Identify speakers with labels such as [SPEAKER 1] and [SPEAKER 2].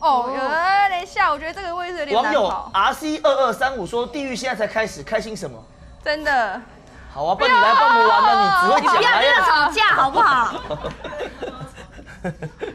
[SPEAKER 1] 哦，有点笑，我觉得这
[SPEAKER 2] 个位置有
[SPEAKER 3] 点难跑。网友 R C 二二三五说：“地狱现在才开始，开心什么？”
[SPEAKER 2] 真的。
[SPEAKER 4] 好啊，不，你来帮我玩你只会讲。不要这样吵
[SPEAKER 2] 架，好不好？